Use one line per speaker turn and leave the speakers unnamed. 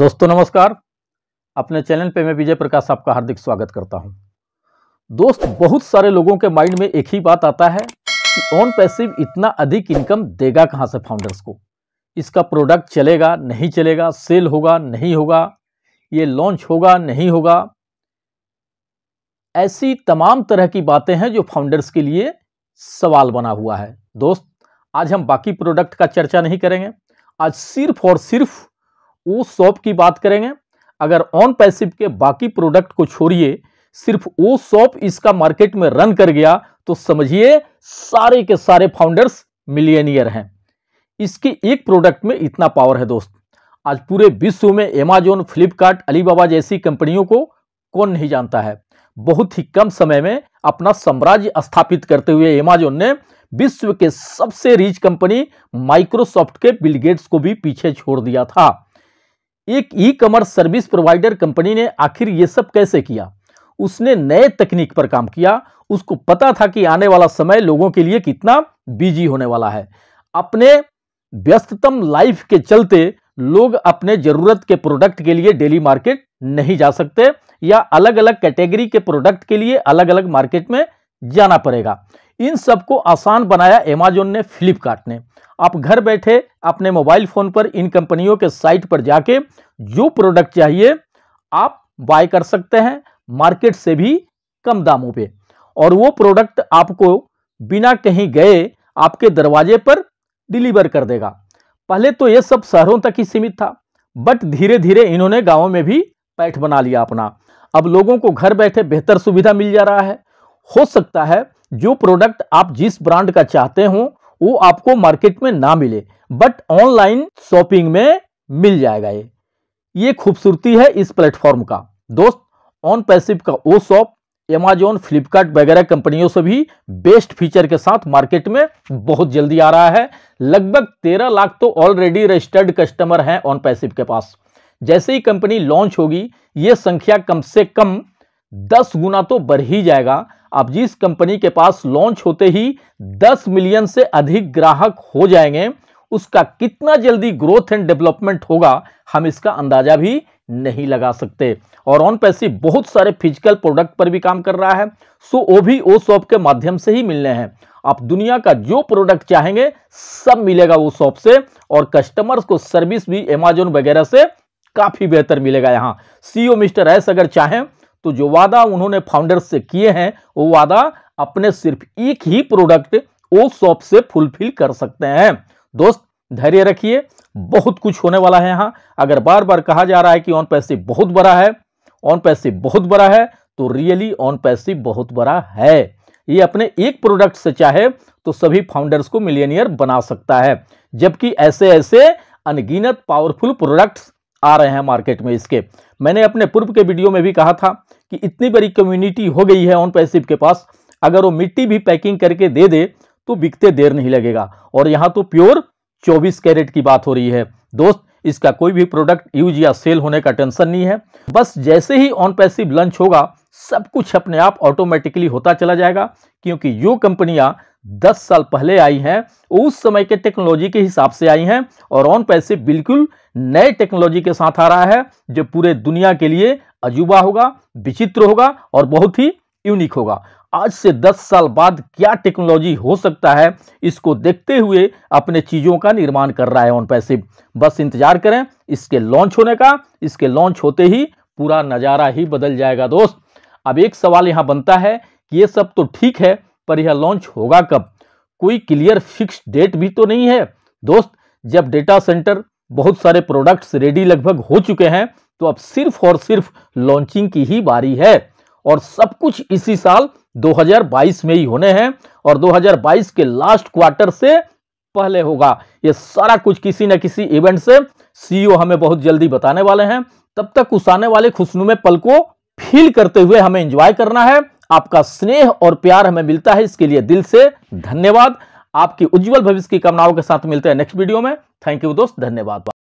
दोस्तों नमस्कार अपने चैनल पे मैं विजय प्रकाश आपका हार्दिक स्वागत करता हूं। दोस्त बहुत सारे लोगों के माइंड में एक ही बात आता है कि ऑन पैसिव इतना अधिक इनकम देगा कहां से फाउंडर्स को इसका प्रोडक्ट चलेगा नहीं चलेगा सेल होगा नहीं होगा ये लॉन्च होगा नहीं होगा ऐसी तमाम तरह की बातें हैं जो फाउंडर्स के लिए सवाल बना हुआ है दोस्त आज हम बाकी प्रोडक्ट का चर्चा नहीं करेंगे आज सिर्फ और सिर्फ वो शॉप की बात करेंगे अगर ऑन पैसिव के बाकी प्रोडक्ट को छोड़िए सिर्फ वो शॉप इसका मार्केट में रन कर गया तो समझिए सारे के सारे फाउंडर्स मिलियनियर हैं इसके एक प्रोडक्ट में इतना पावर है दोस्त आज पूरे विश्व में एमेजोन फ्लिपकार्ट अलीबाबा जैसी कंपनियों को कौन नहीं जानता है बहुत ही कम समय में अपना साम्राज्य स्थापित करते हुए एमेजोन ने विश्व के सबसे रिच कंपनी माइक्रोसॉफ्ट के बिलगेट्स को भी पीछे छोड़ दिया था एक e commerce service provider company ने आखिर ये सब कैसे किया उसने नए तकनीक पर काम किया उसको पता था कि आने वाला समय लोगों के लिए कितना बिजी होने वाला है अपने व्यस्ततम लाइफ के चलते लोग अपने जरूरत के प्रोडक्ट के लिए डेली मार्केट नहीं जा सकते या अलग अलग कैटेगरी के प्रोडक्ट के लिए अलग अलग मार्केट में जाना पड़ेगा इन सबको आसान बनाया अमेजोन ने फ्लिपकार्ट ने आप घर बैठे अपने मोबाइल फ़ोन पर इन कंपनियों के साइट पर जाके जो प्रोडक्ट चाहिए आप बाय कर सकते हैं मार्केट से भी कम दामों पे और वो प्रोडक्ट आपको बिना कहीं गए आपके दरवाजे पर डिलीवर कर देगा पहले तो ये सब शहरों तक ही सीमित था बट धीरे धीरे इन्होंने गाँव में भी पैठ बना लिया अपना अब लोगों को घर बैठे बेहतर सुविधा मिल जा रहा है हो सकता है जो प्रोडक्ट आप जिस ब्रांड का चाहते हो वो आपको मार्केट में ना मिले बट ऑनलाइन शॉपिंग में मिल जाएगा ये ये खूबसूरती है इस प्लेटफॉर्म का दोस्त ऑन पैसिव का वो शॉप एमेजोन फ्लिपकार्ट वगैरह कंपनियों से भी बेस्ट फीचर के साथ मार्केट में बहुत जल्दी आ रहा है लगभग तेरह लाख तो ऑलरेडी रजिस्टर्ड कस्टमर हैं ऑन पैसिव के पास जैसे ही कंपनी लॉन्च होगी ये संख्या कम से कम दस गुना तो बढ़ ही जाएगा अब जिस कंपनी के पास लॉन्च होते ही 10 मिलियन से अधिक ग्राहक हो जाएंगे उसका कितना जल्दी ग्रोथ एंड डेवलपमेंट होगा हम इसका अंदाजा भी नहीं लगा सकते और ऑन पैसी बहुत सारे फिजिकल प्रोडक्ट पर भी काम कर रहा है सो वो भी ओ शॉप के माध्यम से ही मिलने हैं आप दुनिया का जो प्रोडक्ट चाहेंगे सब मिलेगा वो शॉप से और कस्टमर्स को सर्विस भी अमेजोन वगैरह से काफ़ी बेहतर मिलेगा यहाँ सीईओ e मिस्टर एस अगर चाहें तो जो वादा उन्होंने फाउंडर्स से किए हैं वो वादा अपने सिर्फ एक ही प्रोडक्ट ओ शॉप से फुलफिल कर सकते हैं दोस्त धैर्य रखिए बहुत कुछ होने वाला है यहाँ अगर बार बार कहा जा रहा है कि ऑन पैसे बहुत बड़ा है ऑन पैसे बहुत बड़ा है तो रियली ऑन पैसे बहुत बड़ा है ये अपने एक प्रोडक्ट से चाहे तो सभी फाउंडर्स को मिलियनियर बना सकता है जबकि ऐसे ऐसे अनगिनत पावरफुल प्रोडक्ट्स आ रहे हैं मार्केट में इसके मैंने अपने पूर्व के वीडियो में भी कहा था कि इतनी बड़ी कम्युनिटी हो गई है ऑन पैसिव के पास अगर वो मिट्टी भी पैकिंग करके दे दे तो बिकते देर नहीं लगेगा और यहाँ तो प्योर 24 कैरेट की बात हो रही है दोस्त इसका कोई भी प्रोडक्ट यूज या सेल होने का टेंशन नहीं है बस जैसे ही ऑन पैसिव लंच होगा सब कुछ अपने आप ऑटोमेटिकली होता चला जाएगा क्योंकि यो कंपनियां दस साल पहले आई हैं उस समय के टेक्नोलॉजी के हिसाब से आई हैं और ऑन पैसे बिल्कुल नए टेक्नोलॉजी के साथ आ रहा है जो पूरे दुनिया के लिए अजूबा होगा विचित्र होगा और बहुत ही यूनिक होगा आज से 10 साल बाद क्या टेक्नोलॉजी हो सकता है इसको देखते हुए अपने चीज़ों का निर्माण कर रहा है ऑन पैसिव बस इंतजार करें इसके लॉन्च होने का इसके लॉन्च होते ही पूरा नज़ारा ही बदल जाएगा दोस्त अब एक सवाल यहाँ बनता है कि ये सब तो ठीक है पर यह लॉन्च होगा कब कोई क्लियर फिक्स डेट भी तो नहीं है दोस्त जब डेटा सेंटर बहुत सारे प्रोडक्ट्स रेडी लगभग हो चुके हैं तो अब सिर्फ और सिर्फ लॉन्चिंग की ही बारी है और सब कुछ इसी साल 2022 में ही होने हैं और 2022 के लास्ट क्वार्टर से पहले होगा ये सारा कुछ किसी न किसी इवेंट से सीईओ e हमें बहुत जल्दी बताने वाले हैं तब तक उस आने वाले खुशनुमे पल को फील करते हुए हमें एंजॉय करना है आपका स्नेह और प्यार हमें मिलता है इसके लिए दिल से धन्यवाद आपकी उज्जवल भविष्य की कामनाओं के साथ मिलते हैं नेक्स्ट वीडियो में थैंक यू दोस्त धन्यवाद